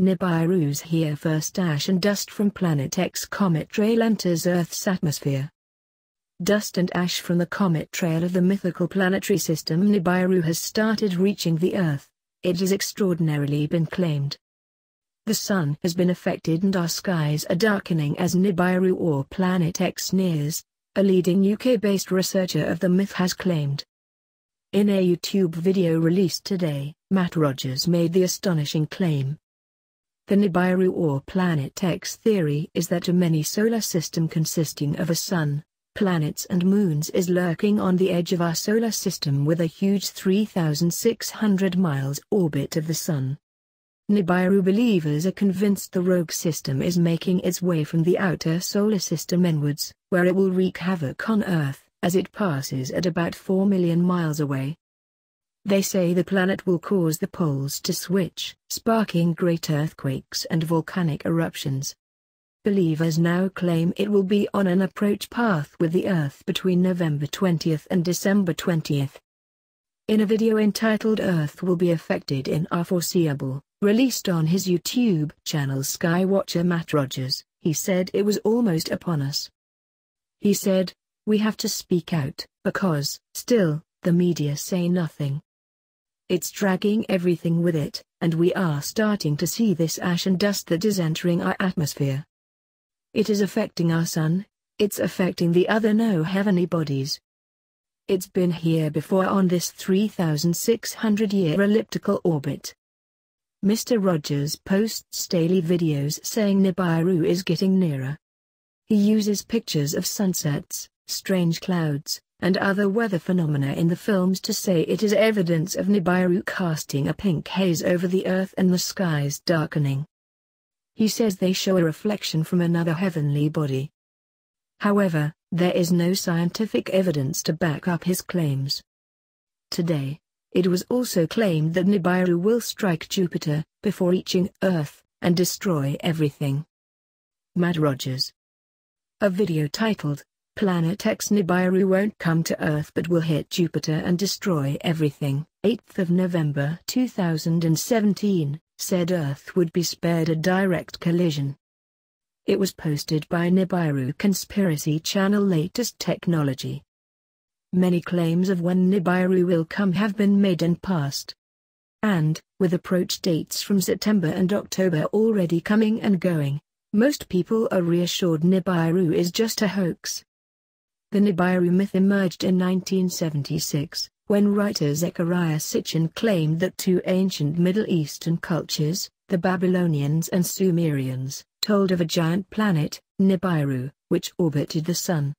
Nibiru's here first ash and dust from Planet X comet trail enters Earth's atmosphere. Dust and ash from the comet trail of the mythical planetary system Nibiru has started reaching the Earth. It has extraordinarily been claimed. The Sun has been affected and our skies are darkening as Nibiru or Planet X nears, a leading UK-based researcher of the myth has claimed. In a YouTube video released today, Matt Rogers made the astonishing claim. The Nibiru or Planet X theory is that a mini solar system consisting of a sun, planets and moons is lurking on the edge of our solar system with a huge 3,600 miles orbit of the sun. Nibiru believers are convinced the rogue system is making its way from the outer solar system inwards, where it will wreak havoc on Earth, as it passes at about 4 million miles away, they say the planet will cause the poles to switch, sparking great earthquakes and volcanic eruptions. Believers now claim it will be on an approach path with the Earth between November 20th and December 20th. In a video entitled Earth Will Be Affected in Our Foreseeable, released on his YouTube channel Skywatcher Matt Rogers, he said it was almost upon us. He said, We have to speak out, because, still, the media say nothing. It's dragging everything with it, and we are starting to see this ash and dust that is entering our atmosphere. It is affecting our sun, it's affecting the other no heavenly bodies. It's been here before on this 3,600 year elliptical orbit. Mr. Rogers posts daily videos saying Nibiru is getting nearer. He uses pictures of sunsets, strange clouds, and other weather phenomena in the films to say it is evidence of Nibiru casting a pink haze over the earth and the skies darkening. He says they show a reflection from another heavenly body. However, there is no scientific evidence to back up his claims. Today, it was also claimed that Nibiru will strike Jupiter, before reaching Earth, and destroy everything. Mad Rogers. A video titled, Planet X Nibiru won't come to Earth but will hit Jupiter and destroy everything. 8th of November 2017, said Earth would be spared a direct collision. It was posted by Nibiru Conspiracy Channel Latest Technology. Many claims of when Nibiru will come have been made and passed. And, with approach dates from September and October already coming and going, most people are reassured Nibiru is just a hoax. The Nibiru myth emerged in 1976, when writer Zechariah Sitchin claimed that two ancient Middle Eastern cultures, the Babylonians and Sumerians, told of a giant planet, Nibiru, which orbited the Sun.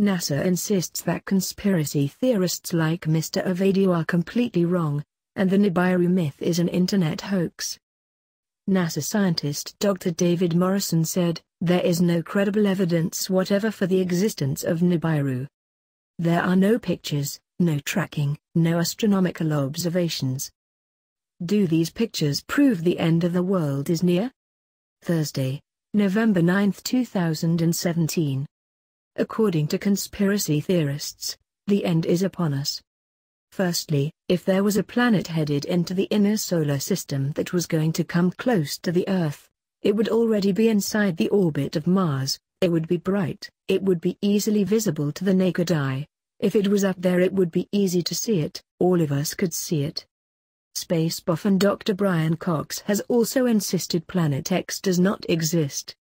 NASA insists that conspiracy theorists like Mr. Avadu are completely wrong, and the Nibiru myth is an internet hoax. NASA scientist Dr. David Morrison said, there is no credible evidence whatever for the existence of Nibiru. There are no pictures, no tracking, no astronomical observations. Do these pictures prove the end of the world is near? Thursday, November 9, 2017. According to conspiracy theorists, the end is upon us. Firstly, if there was a planet headed into the inner solar system that was going to come close to the Earth, it would already be inside the orbit of Mars, it would be bright, it would be easily visible to the naked eye. If it was up there it would be easy to see it, all of us could see it. Space buff and Dr. Brian Cox has also insisted Planet X does not exist.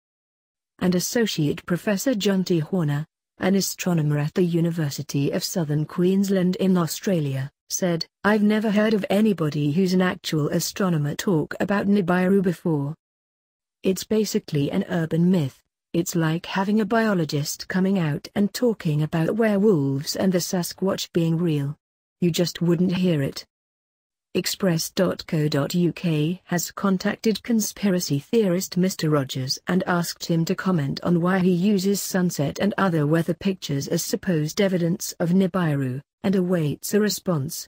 And Associate Professor John T. Horner, an astronomer at the University of Southern Queensland in Australia, said, I've never heard of anybody who's an actual astronomer talk about Nibiru before. It's basically an urban myth. It's like having a biologist coming out and talking about werewolves and the Sasquatch being real. You just wouldn't hear it. Express.co.uk has contacted conspiracy theorist Mr. Rogers and asked him to comment on why he uses sunset and other weather pictures as supposed evidence of Nibiru, and awaits a response.